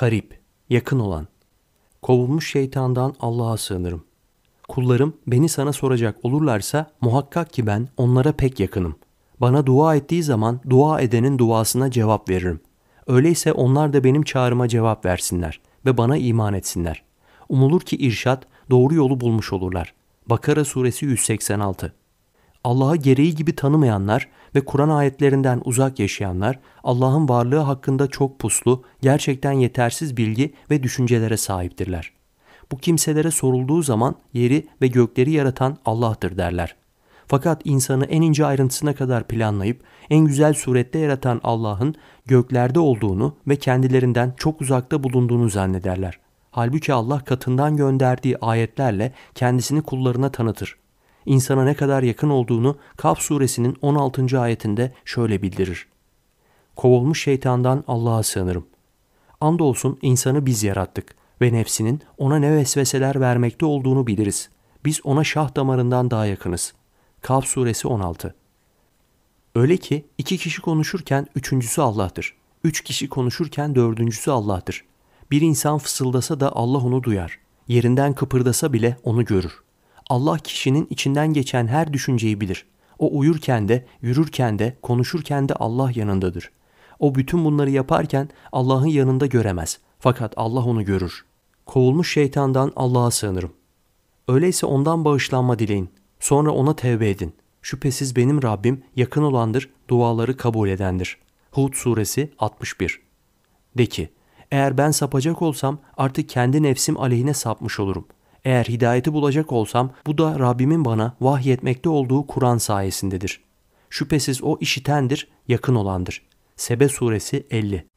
Karip, yakın olan. Kovulmuş şeytandan Allah'a sığınırım. Kullarım beni sana soracak olurlarsa muhakkak ki ben onlara pek yakınım. Bana dua ettiği zaman dua edenin duasına cevap veririm. Öyleyse onlar da benim çağrıma cevap versinler ve bana iman etsinler. Umulur ki irşat, doğru yolu bulmuş olurlar. Bakara suresi 186 Allah'ı gereği gibi tanımayanlar ve Kur'an ayetlerinden uzak yaşayanlar Allah'ın varlığı hakkında çok puslu, gerçekten yetersiz bilgi ve düşüncelere sahiptirler. Bu kimselere sorulduğu zaman yeri ve gökleri yaratan Allah'tır derler. Fakat insanı en ince ayrıntısına kadar planlayıp en güzel surette yaratan Allah'ın göklerde olduğunu ve kendilerinden çok uzakta bulunduğunu zannederler. Halbuki Allah katından gönderdiği ayetlerle kendisini kullarına tanıtır insana ne kadar yakın olduğunu Kaf suresinin 16. ayetinde şöyle bildirir. Kovulmuş şeytandan Allah'a sığınırım. Andolsun insanı biz yarattık ve nefsinin ona ne vesveseler vermekte olduğunu biliriz. Biz ona şah damarından daha yakınız. Kaf suresi 16. Öyle ki iki kişi konuşurken üçüncüsü Allah'tır. Üç kişi konuşurken dördüncüsü Allah'tır. Bir insan fısıldasa da Allah onu duyar. Yerinden kıpırdasa bile onu görür. Allah kişinin içinden geçen her düşünceyi bilir. O uyurken de, yürürken de, konuşurken de Allah yanındadır. O bütün bunları yaparken Allah'ın yanında göremez. Fakat Allah onu görür. Kovulmuş şeytandan Allah'a sığınırım. Öyleyse ondan bağışlanma dileyin. Sonra ona tevbe edin. Şüphesiz benim Rabbim yakın olandır, duaları kabul edendir. Hud suresi 61 De ki, eğer ben sapacak olsam artık kendi nefsim aleyhine sapmış olurum.'' Eğer hidayeti bulacak olsam bu da Rabbimin bana vahyetmekte olduğu Kur'an sayesindedir. Şüphesiz o işitendir, yakın olandır. Sebe suresi 50